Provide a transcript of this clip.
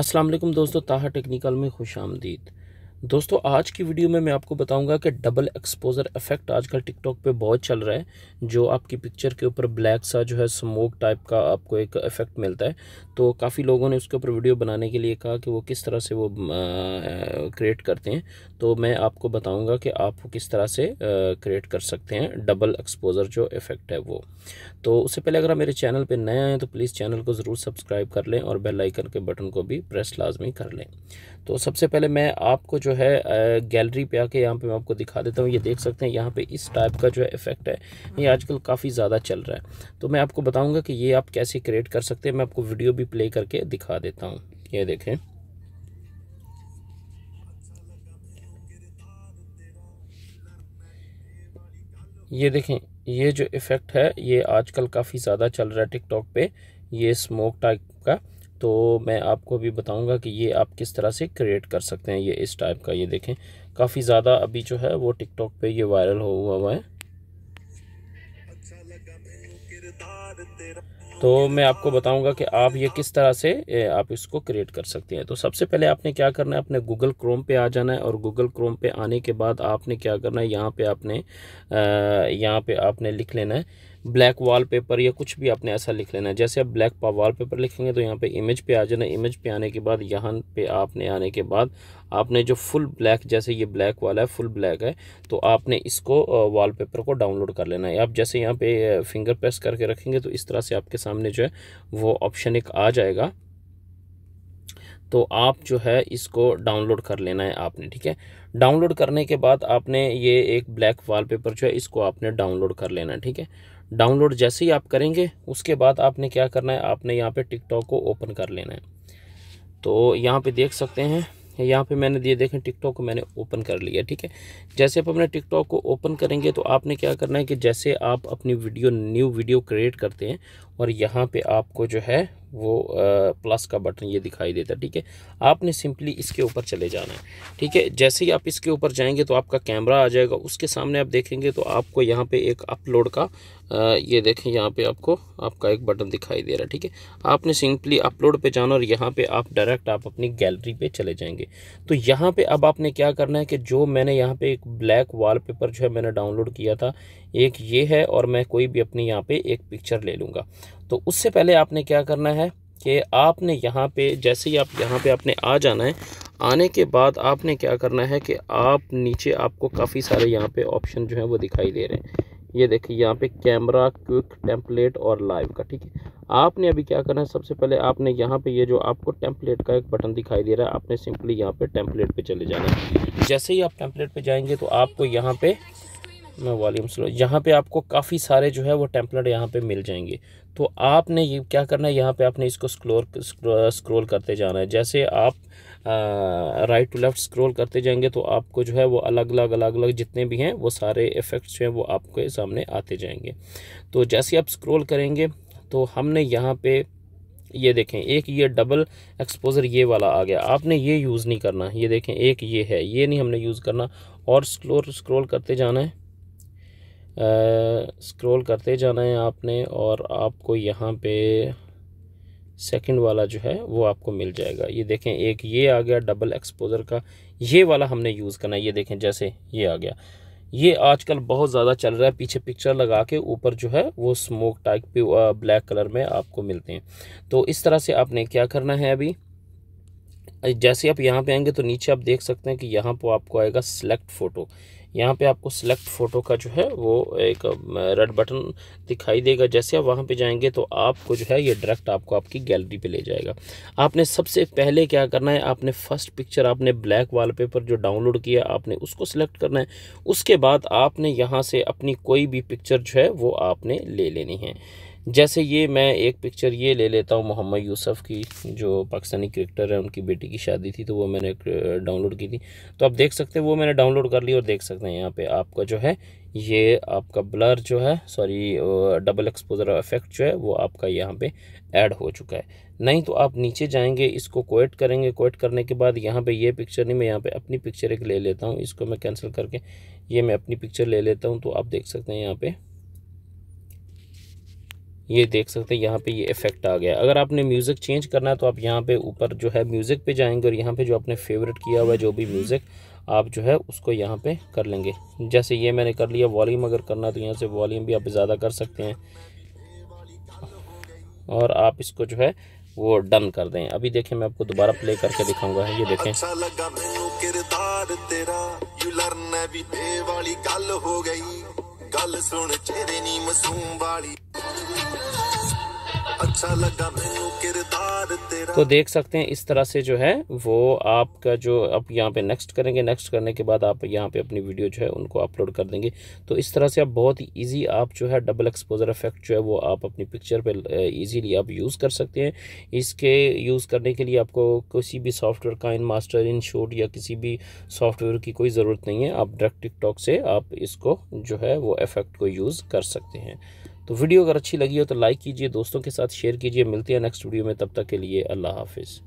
असलम दोस्तों ताहा टेक्निकल में खुश आमदीद दोस्तों आज की वीडियो में मैं आपको बताऊंगा कि डबल एक्सपोजर इफेक्ट आजकल टिकटॉक पे बहुत चल रहा है जो आपकी पिक्चर के ऊपर ब्लैक सा जो है स्मोक टाइप का आपको एक इफेक्ट मिलता है तो काफ़ी लोगों ने उसके ऊपर वीडियो बनाने के लिए कहा कि वो किस तरह से वो क्रिएट करते हैं तो मैं आपको बताऊँगा कि आप किस तरह से क्रिएट कर सकते हैं डबल एक्सपोजर जो इफेक्ट है वो तो उससे पहले अगर आप मेरे चैनल पर नए आए तो प्लीज़ चैनल को ज़रूर सब्सक्राइब कर लें और बेलाइकन के बटन को भी प्रेस लाजमी कर लें तो सबसे पहले मैं आपको जो है गैलरी पे आके यहाँ पे मैं आपको दिखा देता हूँ ये देख सकते हैं यहाँ पे इस टाइप का जो है इफ़ेक्ट है ये आजकल काफ़ी ज़्यादा चल रहा है तो मैं आपको बताऊँगा कि ये आप कैसे क्रिएट कर सकते हैं मैं आपको वीडियो भी प्ले करके दिखा देता हूँ ये देखें ये देखें ये जो इफ़ेक्ट है ये आजकल काफ़ी ज़्यादा चल रहा है टिकटॉक पे ये स्मोक टाइप का तो मैं आपको भी बताऊंगा कि ये आप किस तरह से क्रिएट कर सकते हैं ये इस टाइप का ये देखें काफ़ी ज़्यादा अभी जो है वो टिकटॉक पे ये वायरल हो हुआ हुआ है तो मैं आपको बताऊंगा कि आप ये किस तरह से आप इसको क्रिएट कर सकते हैं तो सबसे पहले आपने क्या करना है अपने गूगल क्रोम पे आ जाना है और गूगल क्रोम पे आने के बाद आपने क्या करना है यहाँ पे आपने यहाँ पे आपने लिख लेना है ब्लैक वॉलपेपर या कुछ भी आपने ऐसा लिख लेना है जैसे आप ब्लैक वॉलपेपर लिखेंगे तो यहाँ पे इमेज पे आ जाना इमेज पे आने के बाद यहाँ पे आपने आने के बाद आपने जो फुल ब्लैक जैसे ये ब्लैक वाला है फुल ब्लैक है तो आपने इसको वॉलपेपर को डाउनलोड कर लेना है आप जैसे यहाँ पे फिंगर प्रेस करके रखेंगे तो इस तरह से आपके सामने जो है वो ऑप्शन एक आ जाएगा तो आप जो है इसको डाउनलोड कर लेना है आपने ठीक है डाउनलोड करने के बाद आपने ये एक ब्लैक वॉलपेपर जो है इसको आपने डाउनलोड कर लेना है ठीक है डाउनलोड जैसे ही आप करेंगे उसके बाद आपने क्या करना है आपने यहाँ पे टिकटॉक को ओपन कर लेना है तो यहाँ पे देख सकते हैं यहाँ पे मैंने दिए देखें टिकटॉक को मैंने ओपन कर लिया ठीक है जैसे आप अपने टिकटॉक को ओपन करेंगे तो आपने क्या करना है कि जैसे आप अपनी वीडियो न्यू वीडियो क्रिएट करते हैं और यहाँ पे आपको जो है वो प्लस का बटन ये दिखाई देता है ठीक है आपने सिंपली इसके ऊपर चले जाना है ठीक है जैसे ही आप इसके ऊपर जाएंगे तो आपका कैमरा आ जाएगा उसके सामने आप देखेंगे तो आपको यहाँ पे एक अपलोड का आ, ये देखें यहाँ पे आपको आपका एक बटन दिखाई दे रहा है ठीक है आपने सिंपली अपलोड पे जाना और यहाँ पे आप डायरेक्ट आप अपनी गैलरी पे चले जाएंगे तो यहाँ पे अब आपने क्या करना है कि जो मैंने यहाँ पे एक ब्लैक वॉलपेपर जो है मैंने डाउनलोड किया था एक ये है और मैं कोई भी अपनी यहाँ पे एक पिक्चर ले लूँगा तो उससे पहले आपने क्या करना है कि आपने यहाँ पे जैसे ही आप यहाँ पे आपने आ जाना है आने के बाद आपने क्या करना है कि आप नीचे आपको काफ़ी सारे यहाँ पे ऑप्शन जो है वो दिखाई दे रहे हैं ये देखिए यहाँ पे कैमरा क्विक टेम्पलेट और लाइव का ठीक है आपने अभी क्या करना है सबसे पहले आपने यहाँ पे ये जो आपको टेम्पलेट का एक बटन दिखाई दे रहा है आपने सिंपली यहाँ पे टेम्पलेट पे चले जाना है जैसे ही आप टेम्पलेट पे जाएंगे तो आपको यहाँ पे मैं वॉल्यूम स्लो यहाँ पे आपको काफ़ी सारे जो है वो टेम्पलेट यहाँ पे मिल जाएंगे तो आपने ये क्या करना है यहाँ पे आपने इसको स्क्रोल स्क्रोल करते जाना है जैसे आप आ, राइट टू लेफ़्ट स्क्रोल करते जाएंगे तो आपको जो है वो अलग अलग अलग अलग जितने भी हैं वो सारे इफ़ेक्ट्स जो हैं वो आपके सामने आते जाएंगे तो जैसे आप स्क्रोल करेंगे तो हमने यहाँ पर ये देखें एक ये डबल एक्सपोज़र ये वाला आ गया आपने ये यूज़ नहीं करना ये देखें एक ये है ये नहीं हमने यूज़ करना और स्क्रोल स्क्रोल करते जाना है स्क्रॉल करते जाना है आपने और आपको यहाँ पे सेकंड वाला जो है वो आपको मिल जाएगा ये देखें एक ये आ गया डबल एक्सपोजर का ये वाला हमने यूज़ करना है ये देखें जैसे ये आ गया ये आजकल बहुत ज़्यादा चल रहा है पीछे पिक्चर लगा के ऊपर जो है वो स्मोक टाइप ब्लैक कलर में आपको मिलते हैं तो इस तरह से आपने क्या करना है अभी जैसे आप यहाँ पे आएंगे तो नीचे आप देख सकते हैं कि यहाँ पर आपको आएगा सिलेक्ट फ़ोटो यहाँ पे आपको सिलेक्ट फ़ोटो का जो है वो एक रेड बटन दिखाई देगा जैसे आप वहाँ पे जाएंगे तो आपको जो है ये डायरेक्ट आपको आपकी गैलरी पे ले जाएगा आपने सबसे पहले क्या करना है आपने फर्स्ट पिक्चर आपने ब्लैक वॉलपेपर जो डाउनलोड किया आपने उसको सिलेक्ट करना है उसके बाद आपने यहाँ से अपनी कोई भी पिक्चर जो है वो आपने ले लेनी है जैसे ये मैं एक पिक्चर ये ले लेता हूँ मोहम्मद यूसुफ की जो पाकिस्तानी क्रिकेटर है उनकी बेटी की शादी थी तो वो मैंने डाउनलोड की थी तो आप देख सकते हैं वो मैंने डाउनलोड कर ली और देख सकते हैं यहाँ पे आपका जो है ये आपका ब्लर जो है सॉरी डबल एक्सपोजर इफेक्ट जो है वो आपका यहाँ पे ऐड हो चुका है नहीं तो आप नीचे जाएंगे इसको कोएट करेंगे कोएट करने के बाद यहाँ पे ये पिक्चर नहीं मैं यहाँ पे अपनी पिक्चर एक ले लेता हूँ इसको मैं कैंसिल करके ये मैं अपनी पिक्चर ले लेता हूँ तो आप देख सकते हैं यहाँ पे ये देख सकते हैं यहाँ पे ये इफेक्ट आ गया अगर आपने म्यूज़िक चेंज करना है तो आप यहाँ पे ऊपर जो है म्यूज़िक पे जाएंगे और यहाँ पे जो आपने फेवरेट किया हुआ है जो भी म्यूज़िक आप जो है उसको यहाँ पे कर लेंगे जैसे ये मैंने कर लिया वॉल्यूम अगर करना तो यहाँ से वॉल्यूम भी आप ज़्यादा कर सकते हैं और आप इसको जो है वो डन कर दें अभी देखें मैं आपको दोबारा प्ले करके दिखाऊंगा ये देखें अच्छा अच्छा लगा किरदार तेरा तो देख सकते हैं इस तरह से जो है वो आपका जो आप यहाँ पे नेक्स्ट करेंगे नेक्स्ट करने के बाद आप यहाँ पे अपनी वीडियो जो है उनको अपलोड कर देंगे तो इस तरह से आप बहुत ही ईजी आप जो है डबल एक्सपोजर इफेक्ट जो है वो आप अपनी पिक्चर पे ईजीली आप यूज़ कर सकते हैं इसके यूज़ करने के लिए आपको किसी भी सॉफ्टवेयर का इन मास्टर इन शूट या किसी भी सॉफ्टवेयर की कोई ज़रूरत नहीं है आप डायरेक्ट टिकटॉक से आप इसको जो है वो इफेक्ट को यूज़ कर सकते हैं तो वीडियो अगर अच्छी लगी हो तो लाइक कीजिए दोस्तों के साथ शेयर कीजिए मिलते हैं नेक्स्ट वीडियो में तब तक के लिए अल्लाह हाफिज़